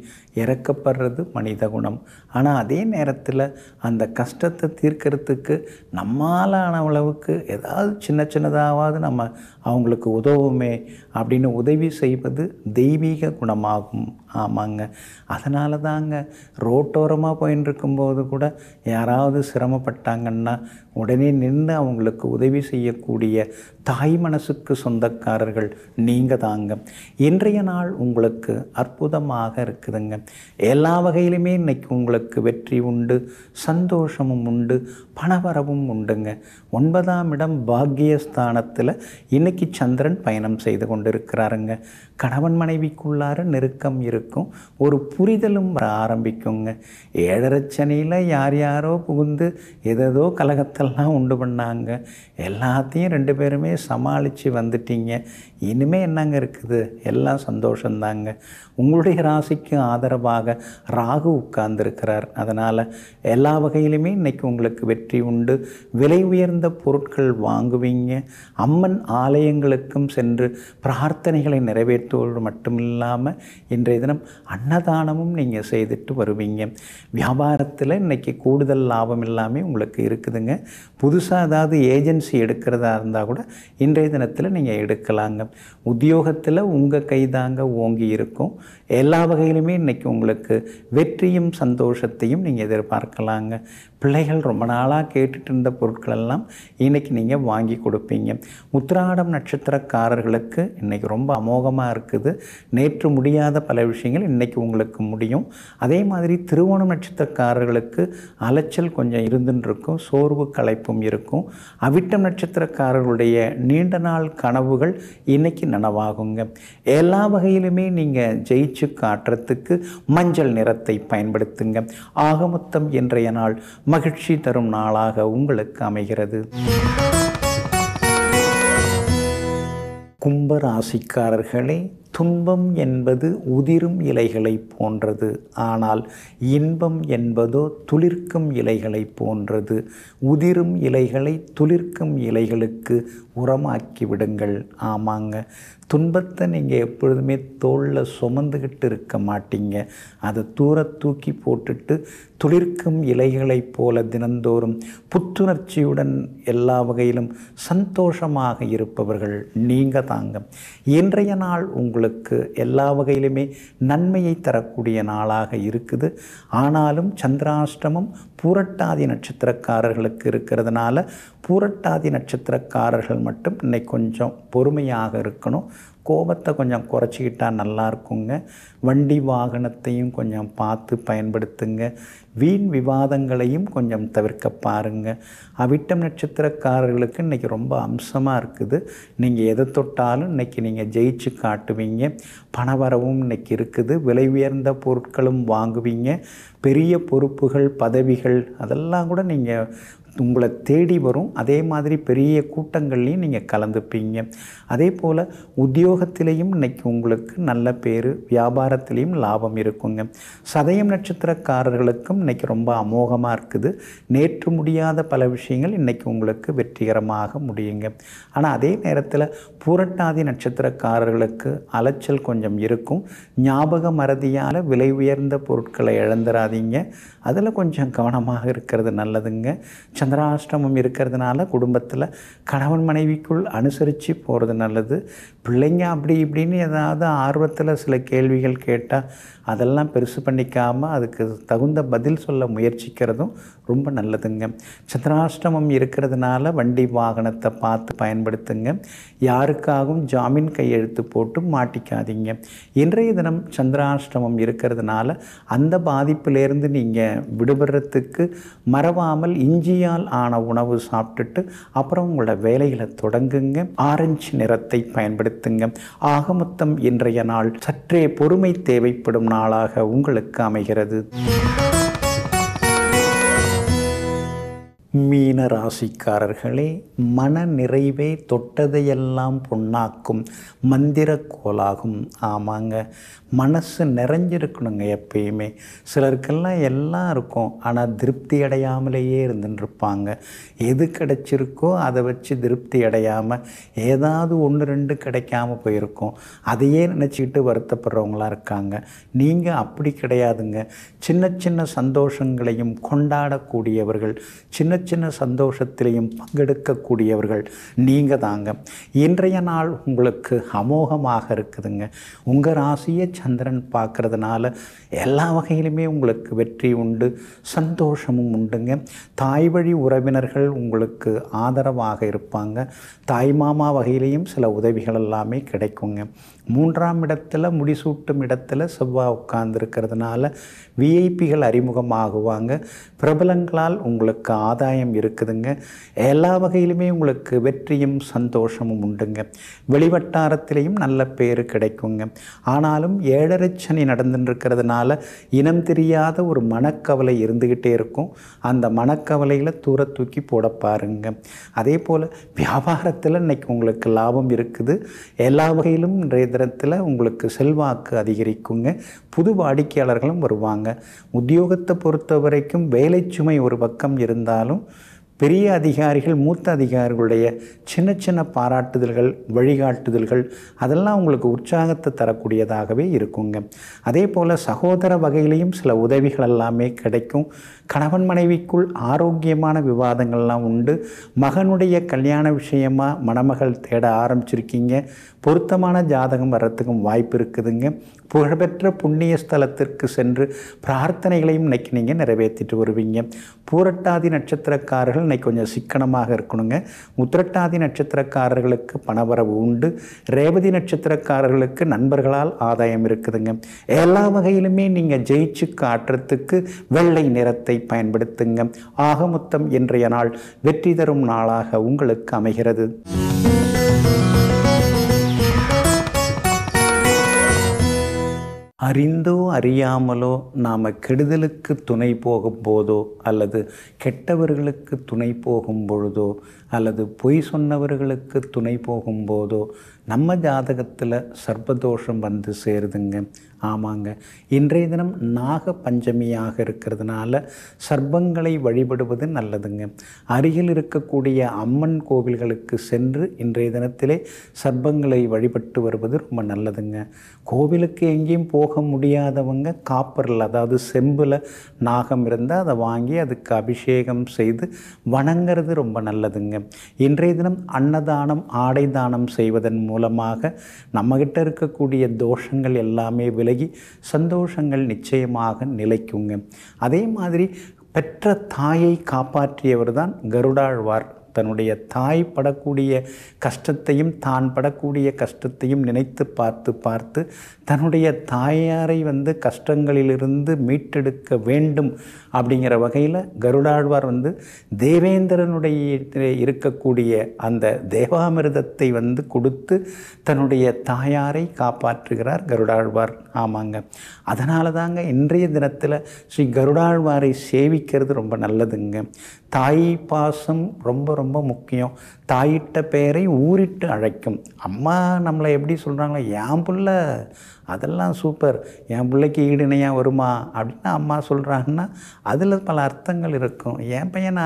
A: இறக்கப்படுறது மனித குணம் ஆனால் அதே நேரத்தில் அந்த கஷ்டத்தை தீர்க்கறதுக்கு நம்மளான அளவுக்கு ஏதாவது சின்ன சின்னதாவது நம்ம அவங்களுக்கு உதவுமே அப்படின்னு உதவி செய்வது தெய்வீக குணமாகும் ஆமாங்க அதனால தாங்க ரோட்டோரமாக போயின்னு இருக்கும்போது கூட யாராவது சிரமப்பட்டாங்கன்னா உடனே நின்று அவங்களுக்கு உதவி செய்யக்கூடிய தாய் மனசுக்கு சொந்தக்காரர்கள் நீங்கள் தாங்க இன்றைய நாள் உங்களுக்கு அற்புதமாக இருக்குதுங்க எல்லா வகையிலுமே இன்றைக்கி உங்களுக்கு வெற்றி உண்டு சந்தோஷமும் உண்டு பணவரவும் உண்டுங்க ஒன்பதாம் இடம் பாக்கியஸ்தானத்தில் இன்றைக்கி சந்திரன் பயணம் செய்து கொண்டிருக்கிறாருங்க கணவன் மனைவிக்குள்ளார நெருக்கம் இருக்கும் ஒரு புரிதலும் வர ஆரம்பிக்குங்க ஏழரச்சனையில் யார் யாரோ புகுந்து எதேதோ கலகத்தெல்லாம் உண்டு பண்ணாங்க எல்லாத்தையும் ரெண்டு பேருமே சமாளித்து வந்துட்டீங்க இனிமேல் என்னங்க இருக்குது எல்லாம் சந்தோஷந்தாங்க உங்களுடைய ராசிக்கு ஆதரவாக ராகு உட்கார்ந்துருக்கிறார் அதனால் எல்லா வகையிலுமே இன்றைக்கி உங்களுக்கு வெற்றி வெற்றி உண்டு விலை உயர்ந்த பொருட்கள் வாங்குவீங்க அம்மன் ஆலயங்களுக்கும் சென்று பிரார்த்தனைகளை நிறைவேற்றுவது மட்டுமில்லாமல் இன்றைய தினம் அன்னதானமும் நீங்கள் செய்துட்டு வருவீங்க வியாபாரத்தில் இன்றைக்கி கூடுதல் லாபம் எல்லாமே உங்களுக்கு இருக்குதுங்க புதுசாக ஏதாவது ஏஜென்சி எடுக்கிறதா இருந்தால் கூட இன்றைய தினத்தில் நீங்கள் எடுக்கலாங்க உத்தியோகத்தில் உங்கள் கைதாங்க ஓங்கி இருக்கும் எல்லா வகையிலுமே இன்றைக்கி உங்களுக்கு வெற்றியும் சந்தோஷத்தையும் நீங்கள் எதிர்பார்க்கலாங்க பிள்ளைகள் ரொம்ப நாளாக கேட்டுட்டு இருந்த பொருட்களெல்லாம் இன்றைக்கி நீங்கள் வாங்கி கொடுப்பீங்க உத்திராடம் நட்சத்திரக்காரர்களுக்கு இன்றைக்கி ரொம்ப அமோகமாக இருக்குது நேற்று முடியாத பல விஷயங்கள் இன்றைக்கி உங்களுக்கு முடியும் அதே மாதிரி திருவோணம் நட்சத்திரக்காரர்களுக்கு அலைச்சல் கொஞ்சம் இருந்துருக்கும் சோர்வு கலைப்பும் இருக்கும் அவிட்டம் நட்சத்திரக்காரர்களுடைய நீண்ட நாள் கனவுகள் இன்றைக்கி நனவாகுங்க எல்லா வகையிலுமே நீங்கள் ஜெயிச்சு பேச்சு காற்றத்துக்கு மஞ்சள் நிறத்தை பயன்படுத்துங்க ஆகமொத்தம் இன்றைய நாள் மகிழ்ச்சி தரும் நாளாக உங்களுக்கு அமைகிறது கும்பராசிக்காரர்களே துன்பம் என்பது உதிரும் இலைகளை போன்றது ஆனால் இன்பம் என்பதோ துளிர்க்கும் இலைகளை போன்றது உதிரும் இலைகளை துளிர்க்கும் இலைகளுக்கு உரமாக்கி விடுங்கள் ஆமாங்க துன்பத்தை நீங்கள் எப்பொழுதுமே தோளில் சுமந்துக்கிட்டு இருக்க மாட்டீங்க அதை தூர தூக்கி போட்டுட்டு துளிர்க்கும் இலைகளைப் போல தினந்தோறும் புத்துணர்ச்சியுடன் எல்லா வகையிலும் சந்தோஷமாக இருப்பவர்கள் நீங்கள் தாங்க இன்றைய நாள் உங்களுக்கு உங்களுக்கு எல்லா வகையிலுமே நன்மையை தரக்கூடிய நாளாக இருக்குது ஆனாலும் சந்திராஷ்டமம் பூரட்டாதி நட்சத்திரக்காரர்களுக்கு இருக்கிறதுனால பூரட்டாதி நட்சத்திரக்காரர்கள் மட்டும் இன்னைக்கு கொஞ்சம் பொறுமையாக இருக்கணும் கோபத்தை கொஞ்சம் குறைச்சிக்கிட்டால் நல்லா இருக்குங்க வண்டி வாகனத்தையும் கொஞ்சம் பார்த்து பயன்படுத்துங்க வீண் விவாதங்களையும் கொஞ்சம் தவிர்க்க பாருங்கள் அவிட்டம் நட்சத்திரக்காரர்களுக்கு இன்றைக்கி ரொம்ப அம்சமாக இருக்குது நீங்கள் எதை தொட்டாலும் இன்றைக்கி நீங்கள் ஜெயிச்சு காட்டுவீங்க பணவரவும் இன்றைக்கி இருக்குது விலை உயர்ந்த பொருட்களும் வாங்குவீங்க பெரிய பொறுப்புகள் பதவிகள் அதெல்லாம் கூட நீங்கள் உங்களை தேடி வரும் அதே மாதிரி பெரிய கூட்டங்கள்லேயும் நீங்கள் கலந்துப்பீங்க அதே போல் உத்தியோகத்திலையும் இன்றைக்கி உங்களுக்கு நல்ல பேர் வியாபாரத்திலையும் லாபம் இருக்குங்க சதயம் நட்சத்திரக்காரர்களுக்கும் இன்றைக்கி ரொம்ப அமோகமாக இருக்குது நேற்று முடியாத பல விஷயங்கள் இன்றைக்கி உங்களுக்கு வெற்றிகரமாக முடியுங்க ஆனால் அதே நேரத்தில் பூரட்டாதி நட்சத்திரக்காரர்களுக்கு அலைச்சல் கொஞ்சம் இருக்கும் ஞாபக மறதியால் விலை உயர்ந்த பொருட்களை இழந்துடாதீங்க அதில் கொஞ்சம் கவனமாக இருக்கிறது நல்லதுங்க சந்திராஷ்டமம் இருக்கிறதுனால குடும்பத்தில் கணவன் மனைவிக்குள் அனுசரித்து போகிறது நல்லது பிள்ளைங்க அப்படி இப்படின்னு ஏதாவது ஆர்வத்தில் சில கேள்விகள் கேட்டால் அதெல்லாம் பெருசு பண்ணிக்காமல் அதுக்கு தகுந்த பதில் சொல்ல முயற்சிக்கிறதும் ரொம்ப நல்லதுங்க சந்திராஷ்டமம் இருக்கிறதுனால வண்டி வாகனத்தை பார்த்து பயன்படுத்துங்க யாருக்காகவும் ஜாமீன் கையெழுத்து போட்டு மாட்டிக்காதீங்க இன்றைய தினம் சந்திராஷ்டமம் இருக்கிறதுனால அந்த பாதிப்பிலேருந்து நீங்கள் விடுபடுறதுக்கு மறவாமல் இஞ்சியால் ஆன உணவு சாப்பிட்டுட்டு அப்புறம் உங்களோட வேலைகளை தொடங்குங்க ஆரஞ்சு நிறத்தை பயன்படுத்துங்க ஆக மொத்தம் இன்றைய நாள் சற்றே பொறுமை தேவைப்படும் நாளாக உங்களுக்கு அமைகிறது மீன ராசிக்காரர்களே மன நிறைவே தொட்டதையெல்லாம் பொன்னாக்கும் மந்திர கோலாகும் ஆமாங்க மனசு நிறைஞ்சிருக்கணுங்க எப்பயுமே சிலருக்கெல்லாம் எல்லாம் இருக்கும் ஆனால் திருப்தி அடையாமலேயே இருந்துருப்பாங்க எது கிடைச்சிருக்கோ அதை வச்சு திருப்தி அடையாமல் ஏதாவது ஒன்று ரெண்டு கிடைக்காம போயிருக்கோம் அதையே நினச்சிக்கிட்டு வருத்தப்படுறவங்களாக இருக்காங்க நீங்கள் அப்படி கிடையாதுங்க சின்ன சின்ன சந்தோஷங்களையும் கொண்டாடக்கூடியவர்கள் சின்ன சின்ன சந்தோஷத்திலையும் பங்கெடுக்கக்கூடியவர்கள் நீங்கள் தாங்க இன்றைய நாள் உங்களுக்கு அமோகமாக இருக்குதுங்க உங்கள் ராசியை சந்திரன் பார்க்குறதுனால எல்லா வகையிலுமே உங்களுக்கு வெற்றி உண்டு சந்தோஷமும் உண்டுங்க தாய் வழி உறவினர்கள் உங்களுக்கு ஆதரவாக இருப்பாங்க தாய்மாமா வகையிலையும் சில உதவிகள் எல்லாமே கிடைக்குங்க மூன்றாம் இடத்துல முடிசூட்டும் இடத்துல செவ்வாய் உட்கார்ந்துருக்கிறதுனால விஐபிகள் அறிமுகமாகுவாங்க பிரபலங்களால் உங்களுக்கு ஆதாயம் இருக்குதுங்க எல்லா வகையிலுமே உங்களுக்கு வெற்றியும் சந்தோஷமும் உண்டுங்க வெளிவட்டாரத்திலையும் நல்ல பேர் கிடைக்குங்க ஆனாலும் ஏழரைச்சனி இருக்கிறதுனால இனம் தெரியாத ஒரு மனக்கவலை இருந்துக்கிட்டே இருக்கும் அந்த மனக்கவலையில் தூர தூக்கி போட பாருங்க அதே போல் வியாபாரத்தில் இன்றைக்கி உங்களுக்கு லாபம் இருக்குது எல்லா வகையிலும் இன்றைய தினத்தில் உங்களுக்கு செல்வாக்கு அதிகரிக்குங்க புது வாடிக்கையாளர்களும் வருவாங்க உத்தியோகத்தை பொறுத்த வரைக்கும் வேலை சுமை ஒரு பக்கம் இருந்தாலும் பெரிய அதிகாரிகள் மூத்த அதிகாரிகளுடைய சின்ன சின்ன பாராட்டுதல்கள் வழிகாட்டுதல்கள் அதெல்லாம் உங்களுக்கு உற்சாகத்தை தரக்கூடியதாகவே இருக்குங்க அதே போல் சகோதர வகையிலையும் சில உதவிகள் எல்லாமே கிடைக்கும் கணவன் மனைவிக்குள் ஆரோக்கியமான விவாதங்கள்லாம் உண்டு மகனுடைய கல்யாண விஷயமாக மணமகள் தேட ஆரம்பிச்சிருக்கீங்க பொருத்தமான ஜாதகம் வர்றதுக்கும் வாய்ப்பு இருக்குதுங்க புகழ்பெற்ற புண்ணிய ஸ்தலத்திற்கு சென்று பிரார்த்தனைகளையும் இன்றைக்கி நீங்கள் நிறைவேற்றிட்டு வருவீங்க பூரட்டாதி நட்சத்திரக்காரர்கள் இன்னைக்கு கொஞ்சம் சிக்கனமாக இருக்கணுங்க முத்திரட்டாதி நட்சத்திரக்காரர்களுக்கு பணவரவு உண்டு ரேவதி நட்சத்திரக்காரர்களுக்கு நண்பர்களால் ஆதாயம் இருக்குதுங்க எல்லா வகையிலுமே நீங்கள் ஜெயிச்சு காட்டுறதுக்கு வெள்ளை நிறத்தை பயன்படுத்துங்க ஆகமொத்தம் இன்றைய நாள் வெற்றி தரும் நாளாக உங்களுக்கு அமைகிறது அறிந்தோ அறியாமலோ நாம் கெடுதலுக்கு துணை போகும் போதோ அல்லது கெட்டவர்களுக்கு துணை போகும் பொழுதோ அல்லது பொய் சொன்னவர்களுக்கு துணை போகும் போதோ நம்ம ஜாதகத்தில் சர்ப்பதோஷம் வந்து சேருதுங்க ஆமாங்க இன்றைய தினம் நாக பஞ்சமியாக இருக்கிறதுனால சர்ப்பங்களை வழிபடுவது நல்லதுங்க அருகில் இருக்கக்கூடிய அம்மன் கோவில்களுக்கு சென்று இன்றைய தினத்திலே சர்ப்பங்களை வழிபட்டு வருவது ரொம்ப நல்லதுங்க கோவிலுக்கு எங்கேயும் போக முடியாதவங்க காப்பரில் அதாவது செம்பில் நாகம் இருந்தால் அதை வாங்கி அதுக்கு அபிஷேகம் செய்து வணங்கிறது ரொம்ப நல்லதுங்க இன்றைய தினம் அன்னதானம் ஆடை தானம் செய்வதன் மூலமாக நம்மகிட்ட இருக்கக்கூடிய தோஷங்கள் எல்லாமே விலகி சந்தோஷங்கள் நிச்சயமாக நிலைக்குங்க அதே மாதிரி பெற்ற தாயை காப்பாற்றியவர் தான் கருடாழ்வார் தன்னுடைய தாய் படக்கூடிய கஷ்டத்தையும் தான் படக்கூடிய கஷ்டத்தையும் நினைத்து பார்த்து பார்த்து தன்னுடைய தாயாரை வந்து கஷ்டங்களிலிருந்து மீட்டெடுக்க வேண்டும் அப்படிங்கிற வகையில் கருடாழ்வார் வந்து தேவேந்திரனுடைய இருக்கக்கூடிய அந்த தேவாமிர்தத்தை வந்து கொடுத்து தன்னுடைய தாயாரை காப்பாற்றுகிறார் கருடாழ்வார் ஆமாங்க அதனால தாங்க இன்றைய தினத்தில் ஸ்ரீ கருடாழ்வாரை சேவிக்கிறது ரொம்ப நல்லதுங்க தாய் பாசம் ரொம்ப ரொம்ப முக்கியம் தாயிட்ட பெயரை ஊறிட்டு அழைக்கும் அம்மா நம்மளை எப்படி சொல்கிறாங்களோ என் பிள்ளை அதெல்லாம் சூப்பர் என் பிள்ளைக்கு ஈடுணையாக வருமா அப்படின்னு அம்மா சொல்கிறாங்கன்னா அதில் பல அர்த்தங்கள் இருக்கும் என் பையனா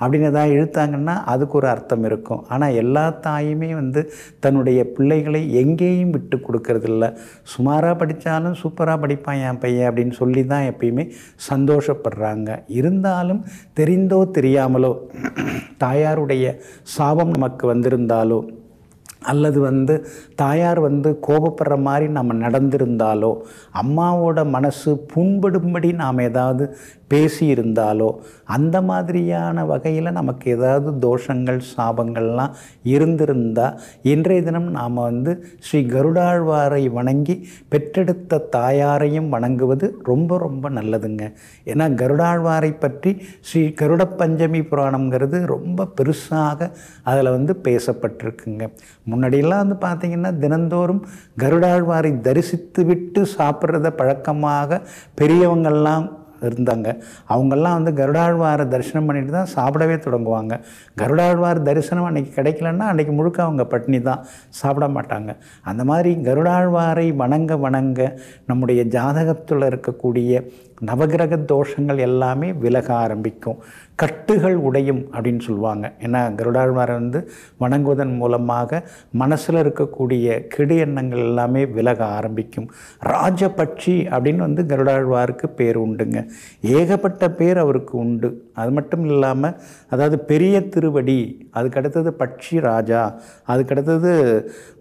A: அப்படின்னு ஏதாவது இழுத்தாங்கன்னா அதுக்கு ஒரு அர்த்தம் இருக்கும் ஆனால் எல்லா தாயுமே வந்து தன்னுடைய பிள்ளைகளை எங்கேயும் விட்டு கொடுக்கறதில்ல சுமாராக படித்தாலும் சூப்பராக படிப்பான் என் பையன் அப்படின்னு சொல்லி தான் எப்பயுமே சந்தோஷப்படுறாங்க இருந்தாலும் தெரிந்தோ தெரியாமலோ தாயாருடைய சாபம் நமக்கு வந்திருந்தாலோ அல்லது வந்து தாயார் வந்து கோபப்படுற மாதிரி நம்ம நடந்திருந்தாலோ அம்மாவோட மனசு புண்படும்படி நாம் ஏதாவது பேசியிருந்தாலோ அந்த மாதிரியான வகையில் நமக்கு ஏதாவது தோஷங்கள் சாபங்கள்லாம் இருந்திருந்தால் இன்றைய தினம் நாம் வந்து ஸ்ரீ கருடாழ்வாரை வணங்கி பெற்றெடுத்த தாயாரையும் வணங்குவது ரொம்ப ரொம்ப நல்லதுங்க ஏன்னா கருடாழ்வாரை பற்றி ஸ்ரீ கருட பஞ்சமி புராணங்கிறது ரொம்ப பெருசாக அதில் வந்து பேசப்பட்டிருக்குங்க முன்னாடியெல்லாம் வந்து பார்த்திங்கன்னா தினந்தோறும் கருடாழ்வாரை தரிசித்து விட்டு சாப்பிட்றத பழக்கமாக பெரியவங்கள்லாம் இருந்தாங்க அவங்கெல்லாம் வந்து கருடாழ்வாரை தரிசனம் பண்ணிட்டு தான் சாப்பிடவே தொடங்குவாங்க கருடாழ்வார் தரிசனம் அன்னைக்கு கிடைக்கலன்னா அன்றைக்கி முழுக்க அவங்க பட்டினி தான் சாப்பிட மாட்டாங்க அந்த மாதிரி கருடாழ்வாரை வணங்க வணங்க நம்முடைய ஜாதகத்தில் இருக்கக்கூடிய நவகிரக தோஷங்கள் எல்லாமே விலக ஆரம்பிக்கும் கட்டுகள் உடையும் அப்படின்னு சொல்லுவாங்க ஏன்னா கருடாழ்வாரை வந்து வணங்குவதன் மூலமாக மனசில் இருக்கக்கூடிய கெடு எண்ணங்கள் எல்லாமே விலக ஆரம்பிக்கும் ராஜபட்சி அப்படின்னு வந்து கருடாழ்வாருக்கு பேர் உண்டுங்க ஏகப்பட்ட பேர் அவருக்கு உண்டு அது மட்டும் இல்லாமல் அதாவது பெரிய திருவடி அதுக்கடுத்தது பட்சி ராஜா அதுக்கடுத்தது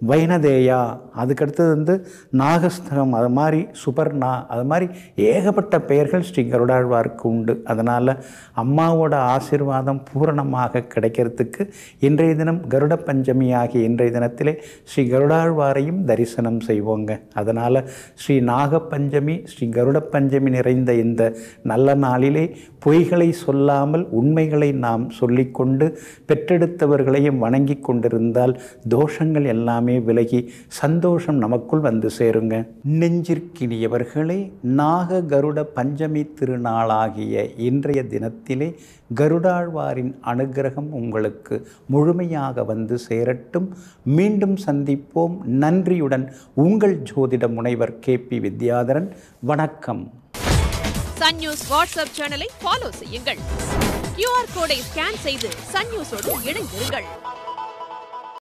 A: வைனதேயா அதுக்கடுத்தது வந்து நாகஸ்தகம் அது மாதிரி சுபர்ணா அது மாதிரி ஏகப்பட்ட பெயர்கள் ஸ்ரீ கருடாழ்வாருக்கு உண்டு அதனால் அம்மாவோட குருவோட ஆசிர்வாதம் பூரணமாக கிடைக்கிறதுக்கு இன்றைய தினம் கருட பஞ்சமி ஆகிய இன்றைய தினத்திலே ஸ்ரீ கருடாழ்வாரையும் தரிசனம் செய்வோங்க அதனால் ஸ்ரீ நாகப்பஞ்சமி ஸ்ரீ கருட பஞ்சமி நிறைந்த இந்த நல்ல நாளிலே பொய்களை சொல்லாமல் உண்மைகளை நாம் சொல்லிக்கொண்டு பெற்றெடுத்தவர்களையும் வணங்கி கொண்டிருந்தால் தோஷங்கள் எல்லாமே விலகி சந்தோஷம் நமக்குள் வந்து சேருங்க நெஞ்சிற்கினியவர்களே நாக கருட பஞ்சமி திருநாளாகிய இன்றைய தினத்திலே கருடாழ்வாரின் அனுகிரகம் உங்களுக்கு முழுமையாக வந்து சேரட்டும் மீண்டும் சந்திப்போம் நன்றியுடன் உங்கள் ஜோதிட முனைவர் கே பி வித்யாதரன் வணக்கம் சன் நியூஸ் வாட்ஸ்அப் சேனலை ஃபாலோ செய்யுங்கள் கியூஆர் கோடை ஸ்கேன் செய்து சன் நியூஸோடு இணைந்திருங்கள்